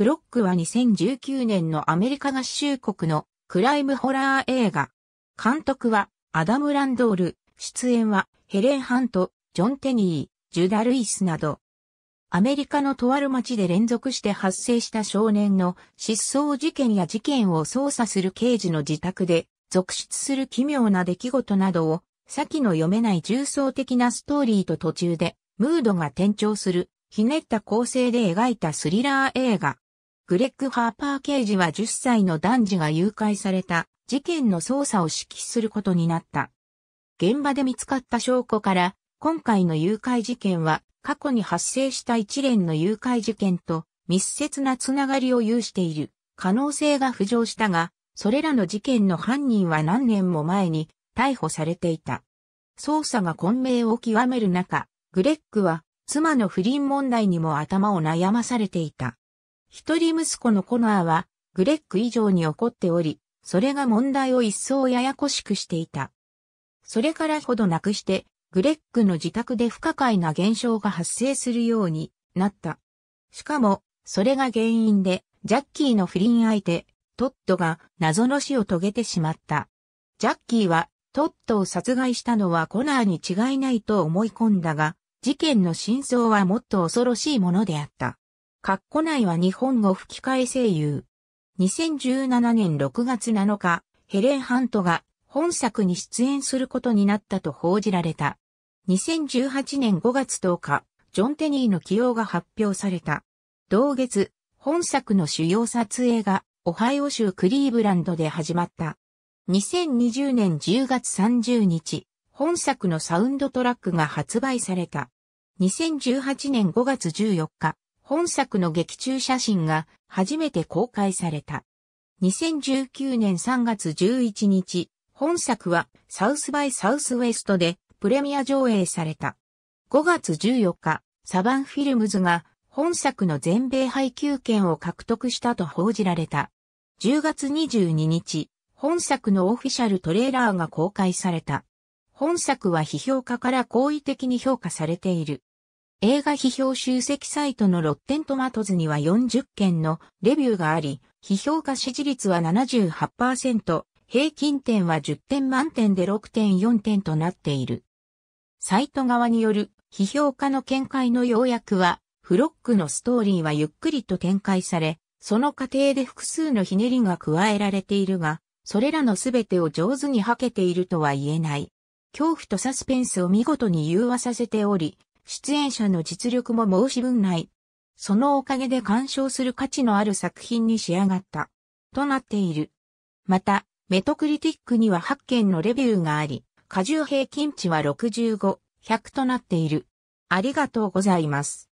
フロックは2019年のアメリカ合衆国のクライムホラー映画。監督はアダム・ランドール、出演はヘレン・ハント、ジョン・テニー、ジュダ・ルイスなど。アメリカのとある町で連続して発生した少年の失踪事件や事件を捜査する刑事の自宅で続出する奇妙な出来事などを先の読めない重層的なストーリーと途中でムードが転調するひねった構成で描いたスリラー映画。グレッグ・ハーパー刑事は10歳の男児が誘拐された事件の捜査を指揮することになった。現場で見つかった証拠から、今回の誘拐事件は過去に発生した一連の誘拐事件と密接なつながりを有している可能性が浮上したが、それらの事件の犯人は何年も前に逮捕されていた。捜査が混迷を極める中、グレッグは妻の不倫問題にも頭を悩まされていた。一人息子のコナーは、グレッグ以上に怒っており、それが問題を一層ややこしくしていた。それからほどなくして、グレッグの自宅で不可解な現象が発生するようになった。しかも、それが原因で、ジャッキーの不倫相手、トッドが謎の死を遂げてしまった。ジャッキーは、トッドを殺害したのはコナーに違いないと思い込んだが、事件の真相はもっと恐ろしいものであった。カッコ内は日本語吹き替え声優。2017年6月7日、ヘレン・ハントが本作に出演することになったと報じられた。2018年5月10日、ジョン・テニーの起用が発表された。同月、本作の主要撮影が、オハイオ州クリーブランドで始まった。2020年10月30日、本作のサウンドトラックが発売された。2018年5月14日、本作の劇中写真が初めて公開された。2019年3月11日、本作はサウスバイサウスウェストでプレミア上映された。5月14日、サバンフィルムズが本作の全米配給権を獲得したと報じられた。10月22日、本作のオフィシャルトレーラーが公開された。本作は批評家から好意的に評価されている。映画批評集積サイトのロッテントマトズには40件のレビューがあり、批評家支持率は78%、平均点は10点満点で6.4点となっている。サイト側による批評家の見解の要約は、フロックのストーリーはゆっくりと展開され、その過程で複数のひねりが加えられているが、それらのすべてを上手に吐けているとは言えない。恐怖とサスペンスを見事に融和させており、出演者の実力も申し分ない。そのおかげで鑑賞する価値のある作品に仕上がった。となっている。また、メトクリティックには8件のレビューがあり、過重平均値は65、100となっている。ありがとうございます。